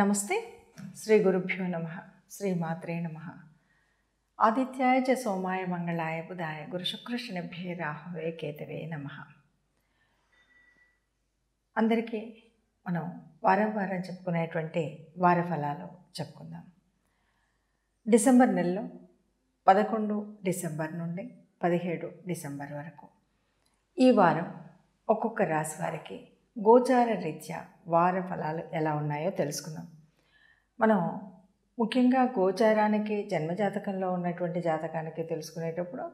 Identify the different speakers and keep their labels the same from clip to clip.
Speaker 1: నమస్తే శ్రీ గురుభ్యో నమ శ్రీ మాత్రే నమ ఆదిత్యాయ చ సోమాయ మంగళాయ బుధాయ గురుశుకృష్ణభ్యే రాహవే కేతవే నమ అందరికీ మనం వారం వారం చెప్పుకునేటువంటి వార ఫలాలు చెప్పుకుందాం డిసెంబర్ నెలలో పదకొండు డిసెంబర్ నుండి పదిహేడు డిసెంబర్ వరకు ఈ వారం ఒక్కొక్క రాశి వారికి గోచార రీత్యా వార ఫలాలు ఎలా ఉన్నాయో తెలుసుకుందాం మనం ముఖ్యంగా గోచారానికి జన్మజాతకంలో ఉన్నటువంటి జాతకానికి తెలుసుకునేటప్పుడు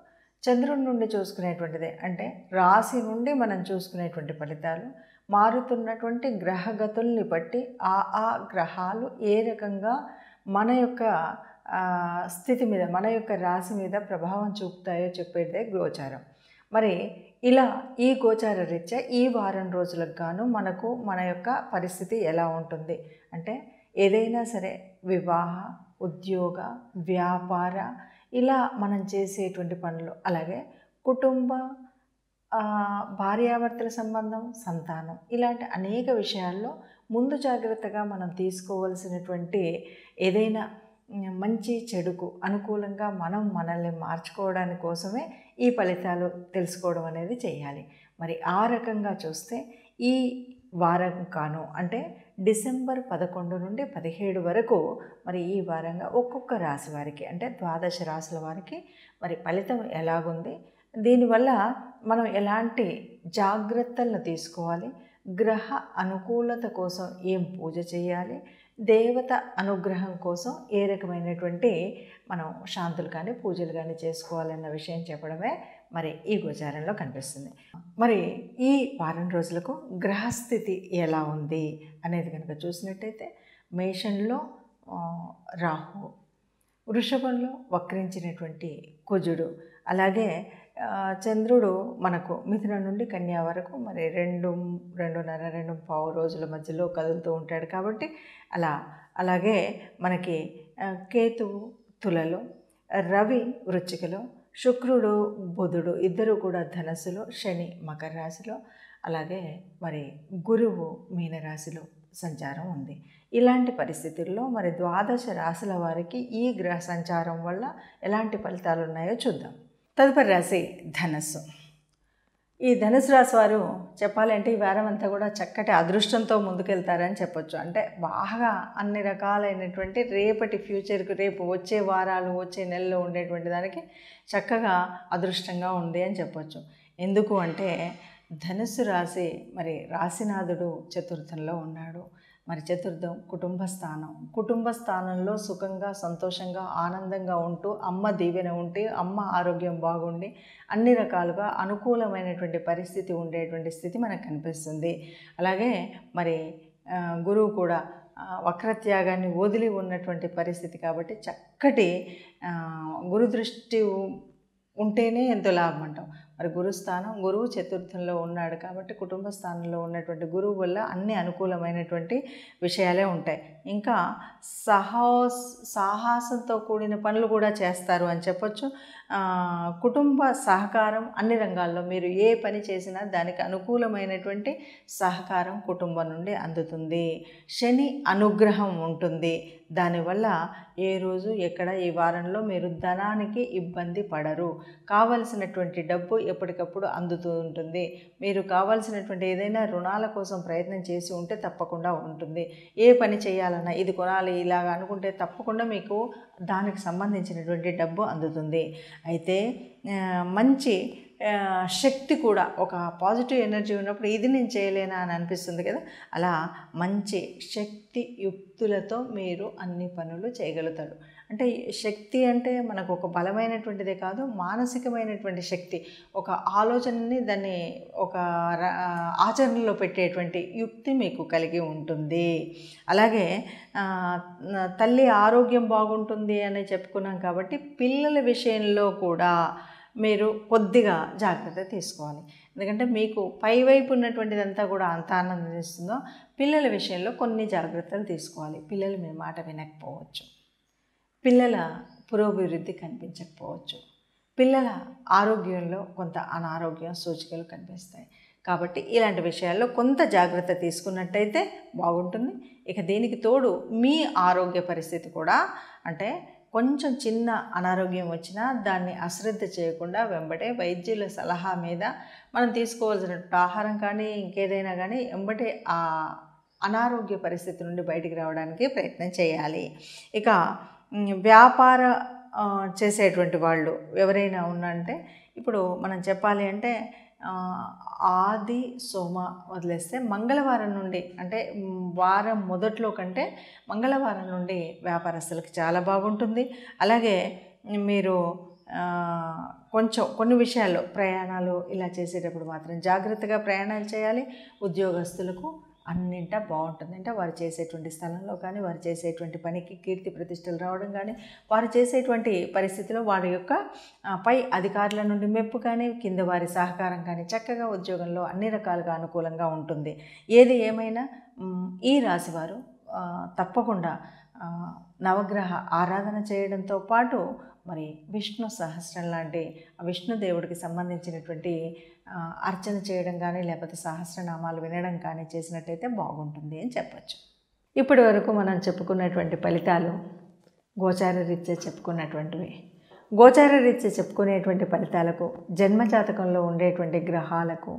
Speaker 1: చంద్రుడి నుండి చూసుకునేటువంటిదే అంటే రాశి నుండి మనం చూసుకునేటువంటి ఫలితాలు మారుతున్నటువంటి గ్రహగతుల్ని బట్టి ఆ ఆ గ్రహాలు ఏ రకంగా మన యొక్క స్థితి మీద మన యొక్క రాశి మీద ప్రభావం చూపుతాయో చెప్పేదే గోచారం మరి ఇలా ఈ గోచార రీత్యా ఈ వారం రోజులకు గాను మనకు మన యొక్క పరిస్థితి ఎలా ఉంటుంది అంటే ఏదైనా సరే వివాహ ఉద్యోగ వ్యాపార ఇలా మనం చేసేటువంటి పనులు అలాగే కుటుంబ భార్యాభర్తల సంబంధం సంతానం ఇలాంటి అనేక విషయాల్లో ముందు జాగ్రత్తగా మనం తీసుకోవాల్సినటువంటి ఏదైనా మంచి చెడుకు అనుకూలంగా మనం మనల్ని మార్చుకోవడాని కోసమే ఈ ఫలితాలు తెలుసుకోవడం అనేది చేయాలి మరి ఆ రకంగా చూస్తే ఈ వారం కాను అంటే డిసెంబర్ పదకొండు నుండి పదిహేడు వరకు మరి ఈ వారంగా ఒక్కొక్క రాశి వారికి అంటే ద్వాదశ రాశుల వారికి మరి ఫలితం ఎలాగుంది దీనివల్ల మనం ఎలాంటి జాగ్రత్తలను తీసుకోవాలి గ్రహ అనుకూలత కోసం ఏం పూజ చేయాలి దేవత అనుగ్రహం కోసం ఏ రకమైనటువంటి మనం శాంతులు కానీ పూజలు కానీ చేసుకోవాలన్న విషయం చెప్పడమే మరి ఈ గోచారంలో కనిపిస్తుంది మరి ఈ వారం రోజులకు గ్రహస్థితి ఎలా ఉంది అనేది కనుక చూసినట్టయితే మేషంలో రాహు వృషభంలో వక్రించినటువంటి కుజుడు అలాగే చంద్రుడు మనకు మిథున నుండి కన్యా వరకు మరి రెండు రెండున్నర రెండు పావు రోజుల మధ్యలో కదులుతూ ఉంటాడు కాబట్టి అలా అలాగే మనకి కేతు తులలో రవి వృచ్చికలో శుక్రుడు బుధుడు ఇద్దరు కూడా ధనస్సులో శని మకర రాశిలో అలాగే మరి గురువు మీనరాశిలో సంచారం ఉంది ఇలాంటి పరిస్థితుల్లో మరి ద్వాదశ రాశుల వారికి ఈ గ్రహ సంచారం వల్ల ఎలాంటి ఫలితాలు ఉన్నాయో చూద్దాం తదుపరి రాశి ధనస్సు ఈ ధనుసు రాశి వారు చెప్పాలంటే ఈ వారం అంతా కూడా చక్కటి అదృష్టంతో ముందుకెళ్తారని చెప్పొచ్చు అంటే బాగా అన్ని రకాలైనటువంటి రేపటి ఫ్యూచర్కి రేపు వచ్చే వారాలు వచ్చే నెలలో ఉండేటువంటి దానికి చక్కగా అదృష్టంగా ఉంది అని చెప్పొచ్చు ఎందుకు అంటే ధనుసు రాశి మరి రాశినాథుడు చతుర్థంలో ఉన్నాడు మరి చతుర్థం కుటుంబ స్థానం కుటుంబ స్థానంలో సుఖంగా సంతోషంగా ఆనందంగా ఉంటూ అమ్మ దీవెన ఉంటే అమ్మ ఆరోగ్యం బాగుండి అన్ని రకాలుగా అనుకూలమైనటువంటి పరిస్థితి ఉండేటువంటి స్థితి మనకు కనిపిస్తుంది అలాగే మరి గురువు కూడా వక్రత్యాగాన్ని వదిలి ఉన్నటువంటి పరిస్థితి కాబట్టి చక్కటి గురుదృష్టి ఉంటేనే ఎంతో లాభం అంటాం మరి గురుస్థానం గురువు చతుర్థంలో ఉన్నాడు కాబట్టి కుటుంబ స్థానంలో ఉన్నటువంటి గురువు వల్ల అన్ని అనుకూలమైనటువంటి విషయాలే ఉంటాయి ఇంకా సహో సాహసంతో కూడిన పనులు కూడా చేస్తారు అని చెప్పొచ్చు కుటుంబ సహకారం అన్ని రంగాల్లో మీరు ఏ పని చేసినా దానికి అనుకూలమైనటువంటి సహకారం కుటుంబం నుండి అందుతుంది శని అనుగ్రహం ఉంటుంది దానివల్ల ఏ రోజు ఎక్కడ ఈ వారంలో మీరు ధనానికి ఇబ్బంది పడరు కావలసినటువంటి డబ్బు ఎప్పటికప్పుడు అందుతూ ఉంటుంది మీరు కావలసినటువంటి ఏదైనా రుణాల కోసం ప్రయత్నం చేసి ఉంటే తప్పకుండా ఉంటుంది ఏ పని చేయాలన్నా ఇది కొనాలి ఇలాగ అనుకుంటే తప్పకుండా మీకు దానికి సంబంధించినటువంటి డబ్బు అందుతుంది అయితే మంచి శక్తి కూడా ఒక పాజిటివ్ ఎనర్జీ ఉన్నప్పుడు ఇది నేను చేయలేనా అని అనిపిస్తుంది కదా అలా మంచి శక్తి యుక్తులతో మీరు అన్ని పనులు చేయగలుగుతారు అంటే శక్తి అంటే మనకు ఒక బలమైనటువంటిదే కాదు మానసికమైనటువంటి శక్తి ఒక ఆలోచనని దాన్ని ఒక ఆచరణలో పెట్టేటువంటి యుక్తి మీకు కలిగి ఉంటుంది అలాగే తల్లి ఆరోగ్యం బాగుంటుంది అని చెప్పుకున్నాం కాబట్టి పిల్లల విషయంలో కూడా మీరు కొద్దిగా జాగ్రత్త తీసుకోవాలి ఎందుకంటే మీకు పైవైపు ఉన్నటువంటిదంతా కూడా అంత ఆనందిస్తుందో పిల్లల విషయంలో కొన్ని జాగ్రత్తలు తీసుకోవాలి పిల్లలు మీ మాట వినకపోవచ్చు పిల్లల పురోభివృద్ధి కనిపించకపోవచ్చు పిల్లల ఆరోగ్యంలో కొంత అనారోగ్యం సూచికలు కనిపిస్తాయి కాబట్టి ఇలాంటి విషయాల్లో కొంత జాగ్రత్త తీసుకున్నట్టయితే బాగుంటుంది ఇక దీనికి తోడు మీ ఆరోగ్య పరిస్థితి కూడా అంటే కొంచెం చిన్న అనారోగ్యం వచ్చినా దాన్ని అశ్రద్ధ చేయకుండా వెంబడే వైద్యుల సలహా మీద మనం తీసుకోవాల్సిన ఆహారం కానీ ఇంకేదైనా కానీ వెంబటే ఆ అనారోగ్య పరిస్థితి నుండి బయటికి రావడానికి ప్రయత్నం చేయాలి ఇక వ్యాపార చేసేటువంటి వాళ్ళు ఎవరైనా ఉన్నంటే ఇప్పుడు మనం చెప్పాలి అంటే ఆది సోమ వదిలేస్తే మంగళవారం నుండి అంటే వారం మొదట్లో కంటే మంగళవారం నుండి వ్యాపారస్తులకు చాలా బాగుంటుంది అలాగే మీరు కొంచెం కొన్ని విషయాలు ప్రయాణాలు ఇలా చేసేటప్పుడు మాత్రం జాగ్రత్తగా ప్రయాణాలు చేయాలి ఉద్యోగస్తులకు అన్నింటా బాగుంటుంది అంటే వారు చేసేటువంటి స్థలంలో కానీ వారు చేసేటువంటి పనికి కీర్తి ప్రతిష్టలు రావడం కానీ వారు చేసేటువంటి పరిస్థితిలో వారి యొక్క పై అధికారుల నుండి మెప్పు కానీ కింద వారి సహకారం కానీ చక్కగా ఉద్యోగంలో అన్ని రకాలుగా అనుకూలంగా ఉంటుంది ఏది ఏమైనా ఈ రాశివారు తప్పకుండా నవగ్రహ ఆరాధన చేయడంతో పాటు మరి విష్ణు సహస్రం లాంటి విష్ణుదేవుడికి సంబంధించినటువంటి అర్చన చేయడం కానీ లేకపోతే సహస్రనామాలు వినడం కానీ చేసినట్టయితే బాగుంటుంది అని చెప్పచ్చు ఇప్పటి వరకు మనం చెప్పుకున్నటువంటి ఫలితాలు గోచార రీత్యా చెప్పుకున్నటువంటివి గోచార రీత్యా చెప్పుకునేటువంటి ఫలితాలకు జన్మజాతకంలో ఉండేటువంటి గ్రహాలకు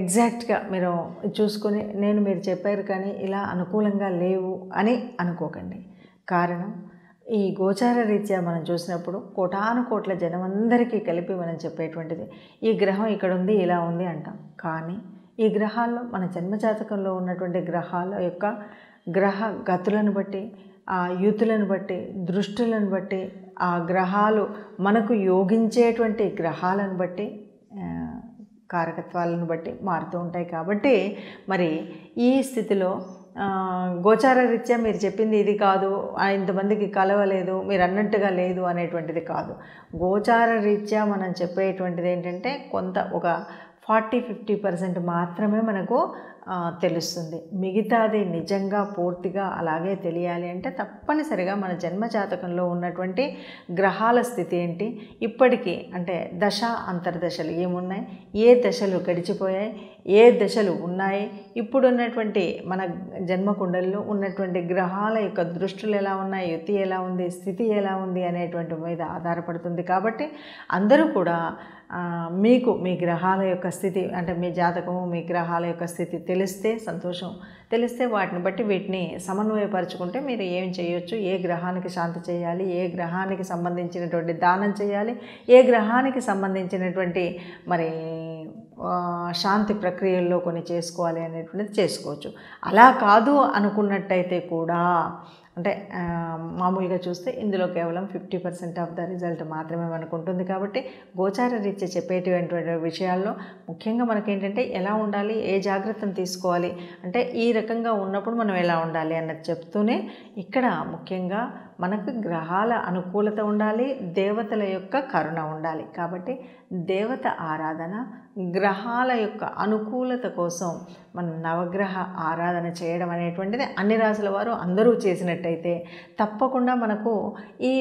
Speaker 1: ఎగ్జాక్ట్గా మీరు చూసుకొని నేను మీరు చెప్పారు కానీ ఇలా అనుకూలంగా లేవు అని అనుకోకండి కారణం ఈ గోచార రీత్యా మనం చూసినప్పుడు కోటాను కోట్ల జనమందరికీ కలిపి మనం చెప్పేటువంటిది ఈ గ్రహం ఇక్కడ ఉంది ఇలా ఉంది అంటాం కానీ ఈ గ్రహాల్లో మన జన్మజాతకంలో ఉన్నటువంటి గ్రహాల యొక్క గ్రహ గతులను బట్టి ఆ యూతులను బట్టి దృష్టులను బట్టి ఆ గ్రహాలు మనకు యోగించేటువంటి గ్రహాలను బట్టి కారకత్వాలను బట్టి మారుతూ ఉంటాయి కాబట్టి మరి ఈ స్థితిలో గోచార రీత్యా మీరు చెప్పింది ఇది కాదు ఇంతమందికి కలవలేదు మీరు అన్నట్టుగా లేదు అనేటువంటిది కాదు గోచార రీత్యా మనం చెప్పేటువంటిది ఏంటంటే కొంత ఒక ఫార్టీ ఫిఫ్టీ పర్సెంట్ మాత్రమే మనకు తెలుస్తుంది మిగతాది నిజంగా పూర్తిగా అలాగే తెలియాలి అంటే తప్పనిసరిగా మన జన్మజాతకంలో ఉన్నటువంటి గ్రహాల స్థితి ఏంటి ఇప్పటికీ అంటే దశ అంతర్దశలు ఏమున్నాయి ఏ దశలు గడిచిపోయాయి ఏ దశలు ఉన్నాయి ఇప్పుడున్నటువంటి మన జన్మకుండల్లో ఉన్నటువంటి గ్రహాల యొక్క దృష్టిలు ఎలా ఉన్నాయి యుతి ఎలా ఉంది స్థితి ఎలా ఉంది అనేటువంటి మీద ఆధారపడుతుంది కాబట్టి అందరూ కూడా మీకు మీ గ్రహాల యొక్క స్థితి అంటే మీ జాతకము మీ గ్రహాల యొక్క స్థితి తెలియ తెలిస్తే సంతోషం తెలిస్తే వాటిని బట్టి వీటిని సమన్వయపరచుకుంటే మీరు ఏం చేయొచ్చు ఏ గ్రహానికి శాంతి చేయాలి ఏ గ్రహానికి సంబంధించినటువంటి దానం చేయాలి ఏ గ్రహానికి సంబంధించినటువంటి మరి శాంతి ప్రక్రియల్లో కొన్ని చేసుకోవాలి అనేటువంటిది చేసుకోవచ్చు అలా కాదు అనుకున్నట్టయితే కూడా అంటే మామూలుగా చూస్తే ఇందులో కేవలం fifty percent of the result మాత్రమే మనకు ఉంటుంది కాబట్టి గోచార రీత్య చెప్పేటువంటి విషయాల్లో ముఖ్యంగా మనకేంటంటే ఎలా ఉండాలి ఏ జాగ్రత్తను తీసుకోవాలి అంటే ఈ రకంగా ఉన్నప్పుడు మనం ఎలా ఉండాలి అన్నది చెప్తూనే ఇక్కడ ముఖ్యంగా మనకు గ్రహాల అనుకూలత ఉండాలి దేవతల యొక్క కరుణ ఉండాలి కాబట్టి దేవత ఆరాధన గ్రహాల యొక్క అనుకూలత కోసం మన నవగ్రహ ఆరాధన చేయడం అనేటువంటిది అన్ని రాశుల వారు అందరూ చేసినట్టయితే తప్పకుండా మనకు ఈ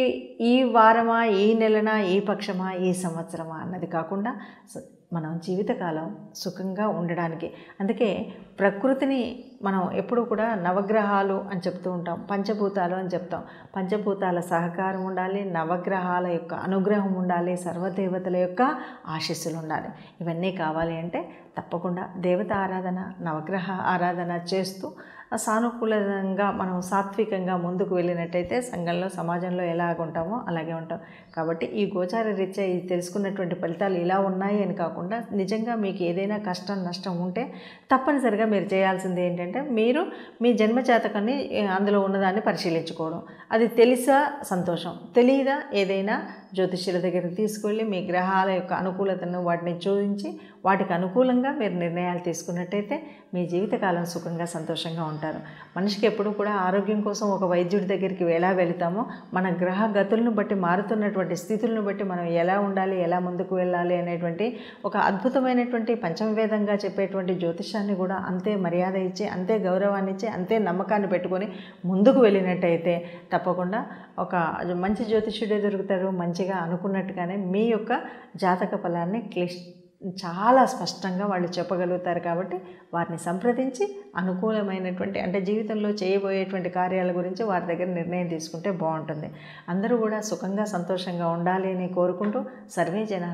Speaker 1: ఈ వారమా ఈ నెలనా ఈ పక్షమా ఈ సంవత్సరమా అన్నది కాకుండా మనం జీవితకాలం సుఖంగా ఉండడానికి అందుకే ప్రకృతిని మనం ఎప్పుడు కూడా నవగ్రహాలు అని చెప్తూ ఉంటాం పంచభూతాలు అని చెప్తాం పంచభూతాల సహకారం ఉండాలి నవగ్రహాల యొక్క అనుగ్రహం ఉండాలి సర్వదేవతల యొక్క ఆశీస్సులు ఉండాలి ఇవన్నీ కావాలి అంటే తప్పకుండా దేవత ఆరాధన నవగ్రహ ఆరాధన చేస్తూ సానుకూలంగా మనం సాత్వికంగా ముందుకు వెళ్ళినట్టయితే సంఘంలో సమాజంలో ఎలా ఉంటామో అలాగే ఉంటాం కాబట్టి ఈ గోచార రీత్యా ఇది తెలుసుకున్నటువంటి ఫలితాలు ఇలా ఉన్నాయి అని కాకుండా నిజంగా మీకు ఏదైనా కష్టం నష్టం ఉంటే తప్పనిసరిగా మీరు చేయాల్సింది ఏంటంటే మీరు మీ జన్మజాతకాన్ని అందులో ఉన్నదాన్ని పరిశీలించుకోవడం అది తెలుసా సంతోషం తెలియదా ఏదైనా జ్యోతిష్యుల దగ్గర తీసుకెళ్ళి మీ గ్రహాల యొక్క అనుకూలతను వాటిని చూపించి వాటికి అనుకూలంగా మీరు నిర్ణయాలు తీసుకున్నట్టయితే మీ జీవితకాలం సుఖంగా సంతోషంగా ఉంటుంది ఉంటారు మనిషికి ఎప్పుడు కూడా ఆరోగ్యం కోసం ఒక వైద్యుడి దగ్గరికి ఎలా వెళ్తామో మన గ్రహ గతులను బట్టి మారుతున్నటువంటి స్థితులను బట్టి మనం ఎలా ఉండాలి ఎలా ముందుకు వెళ్ళాలి అనేటువంటి ఒక అద్భుతమైనటువంటి పంచమవేదంగా చెప్పేటువంటి జ్యోతిషాన్ని కూడా అంతే మర్యాద ఇచ్చి అంతే గౌరవాన్ని ఇచ్చి అంతే నమ్మకాన్ని పెట్టుకొని ముందుకు వెళ్ళినట్టయితే తప్పకుండా ఒక మంచి జ్యోతిషుడే దొరుకుతారు మంచిగా అనుకున్నట్టుగానే మీ యొక్క జాతక ఫలాన్ని క్లిష్ట చాలా స్పష్టంగా వాళ్ళు చెప్పగలుగుతారు కాబట్టి వారిని సంప్రదించి అనుకూలమైనటువంటి అంటే జీవితంలో చేయబోయేటువంటి కార్యాల గురించి వారి దగ్గర నిర్ణయం తీసుకుంటే బాగుంటుంది అందరూ కూడా సుఖంగా సంతోషంగా ఉండాలి అని కోరుకుంటూ సర్వే జన